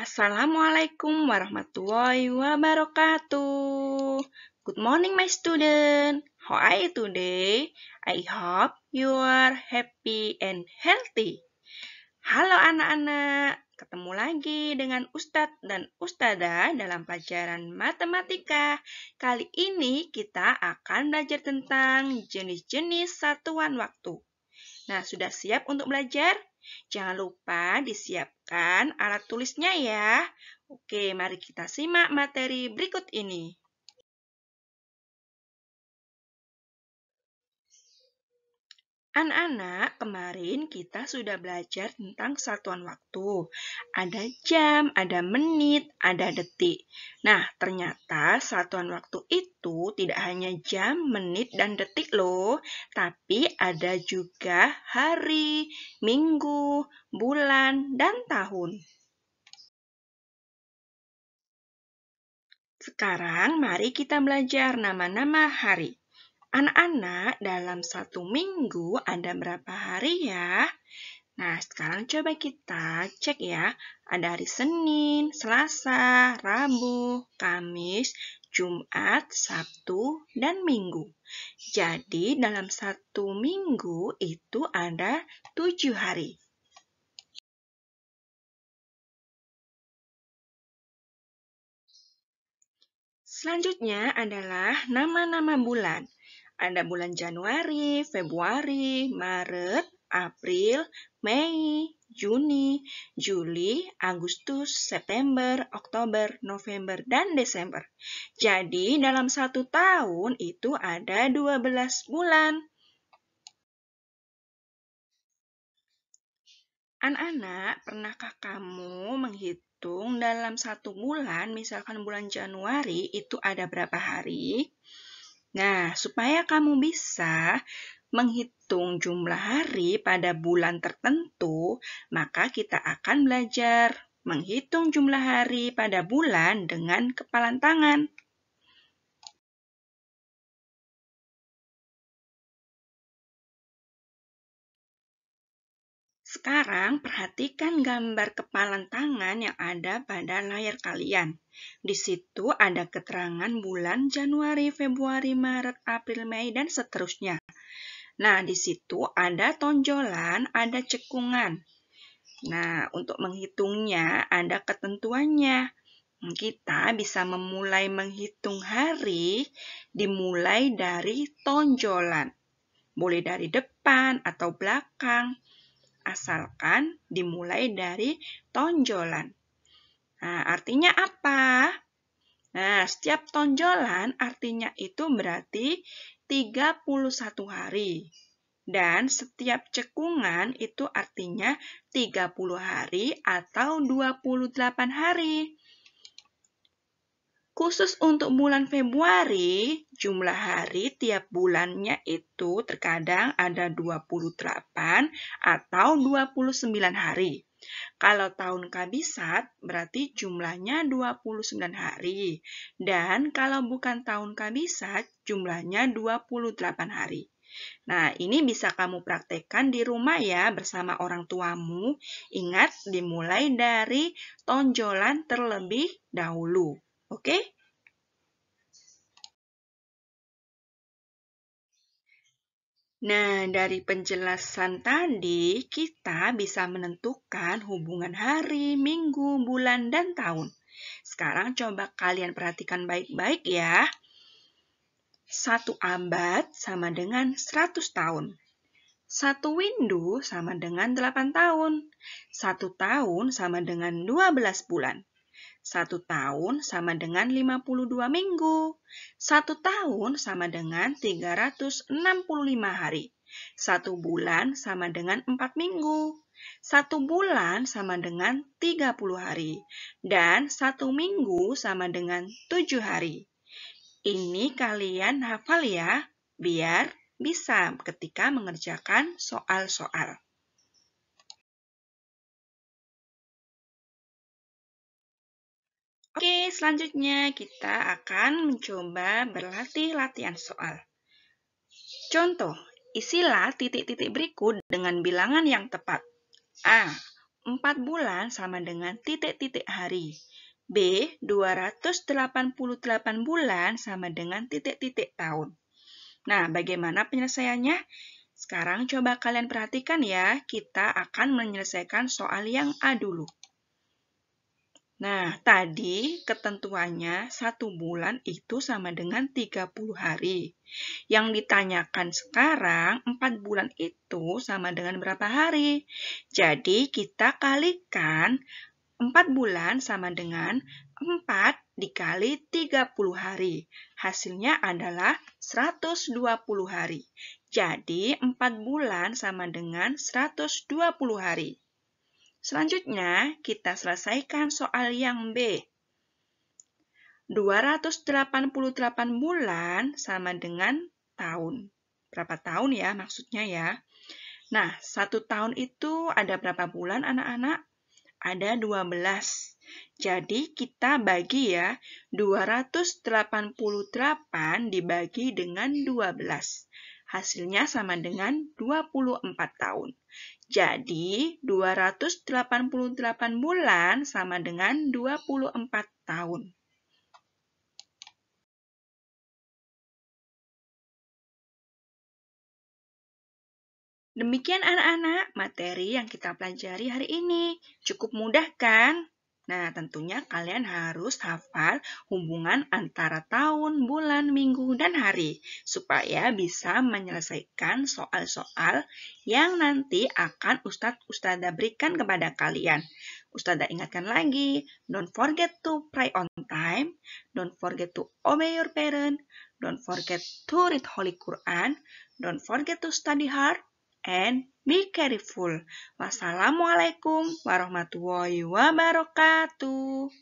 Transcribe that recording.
Assalamualaikum warahmatullahi wabarakatuh. Good morning my student. How are you today? I hope you are happy and healthy. Halo anak-anak, ketemu lagi dengan Ustadz dan Ustadzah dalam pelajaran matematika. Kali ini kita akan belajar tentang jenis-jenis satuan waktu. Nah, sudah siap untuk belajar? Jangan lupa disiapkan alat tulisnya ya. Oke, mari kita simak materi berikut ini. Anak-anak, kemarin kita sudah belajar tentang satuan waktu. Ada jam, ada menit, ada detik. Nah, ternyata satuan waktu itu tidak hanya jam, menit, dan detik loh, tapi ada juga hari, minggu, bulan, dan tahun. Sekarang mari kita belajar nama-nama hari. Anak-anak, dalam satu minggu ada berapa hari ya? Nah, sekarang coba kita cek ya. Ada hari Senin, Selasa, Rabu, Kamis, Jumat, Sabtu, dan Minggu. Jadi, dalam satu minggu itu ada tujuh hari. Selanjutnya adalah nama-nama bulan. Ada bulan Januari, Februari, Maret, April, Mei, Juni, Juli, Agustus, September, Oktober, November, dan Desember. Jadi, dalam satu tahun itu ada 12 bulan. Anak-anak, pernahkah kamu menghitung dalam satu bulan, misalkan bulan Januari, itu ada berapa hari? Nah, supaya kamu bisa menghitung jumlah hari pada bulan tertentu, maka kita akan belajar menghitung jumlah hari pada bulan dengan kepalan tangan. Sekarang perhatikan gambar kepalan tangan yang ada pada layar kalian. Di situ ada keterangan bulan Januari, Februari, Maret, April, Mei, dan seterusnya. Nah, di situ ada tonjolan, ada cekungan. Nah, untuk menghitungnya ada ketentuannya. Kita bisa memulai menghitung hari dimulai dari tonjolan. Boleh dari depan atau belakang asalkan dimulai dari tonjolan. Nah, artinya apa? Nah, setiap tonjolan artinya itu berarti 31 hari. Dan setiap cekungan itu artinya 30 hari atau 28 hari. Khusus untuk bulan Februari, jumlah hari tiap bulannya itu terkadang ada 28 atau 29 hari. Kalau tahun kabisat, berarti jumlahnya 29 hari. Dan kalau bukan tahun kabisat, jumlahnya 28 hari. Nah, ini bisa kamu praktekkan di rumah ya bersama orang tuamu. Ingat, dimulai dari tonjolan terlebih dahulu. Oke, Nah, dari penjelasan tadi, kita bisa menentukan hubungan hari, minggu, bulan, dan tahun. Sekarang coba kalian perhatikan baik-baik ya. Satu abad sama dengan 100 tahun. Satu windu sama dengan 8 tahun. Satu tahun sama dengan 12 bulan. Satu tahun sama dengan 52 minggu. Satu tahun sama dengan 365 hari. Satu bulan sama dengan 4 minggu. Satu bulan sama dengan 30 hari. Dan satu minggu sama dengan 7 hari. Ini kalian hafal ya, biar bisa ketika mengerjakan soal-soal. Oke, selanjutnya kita akan mencoba berlatih latihan soal. Contoh, isilah titik-titik berikut dengan bilangan yang tepat. A. 4 bulan sama dengan titik-titik hari. B. 288 bulan sama dengan titik-titik tahun. Nah, bagaimana penyelesaiannya? Sekarang coba kalian perhatikan ya, kita akan menyelesaikan soal yang A dulu. Nah, tadi ketentuannya satu bulan itu sama dengan 30 hari. Yang ditanyakan sekarang 4 bulan itu sama dengan berapa hari? Jadi kita kalikan 4 bulan sama dengan 4 dikali 30 hari. Hasilnya adalah 120 hari. Jadi 4 bulan sama dengan 120 hari. Selanjutnya, kita selesaikan soal yang B. 288 bulan sama dengan tahun. Berapa tahun ya maksudnya ya. Nah, satu tahun itu ada berapa bulan anak-anak? Ada 12. Jadi kita bagi ya, 288 dibagi dengan 12. Hasilnya sama dengan 24 tahun. Jadi, 288 bulan sama dengan 24 tahun. Demikian anak-anak materi yang kita pelajari hari ini. Cukup mudah kan? Nah, tentunya kalian harus hafal hubungan antara tahun, bulan, minggu, dan hari supaya bisa menyelesaikan soal-soal yang nanti akan Ustadz ustada berikan kepada kalian. Ustadz ingatkan lagi, don't forget to pray on time, don't forget to obey your parent, don't forget to read Holy Quran, don't forget to study hard, and Be careful. Wassalamualaikum warahmatullahi wabarakatuh.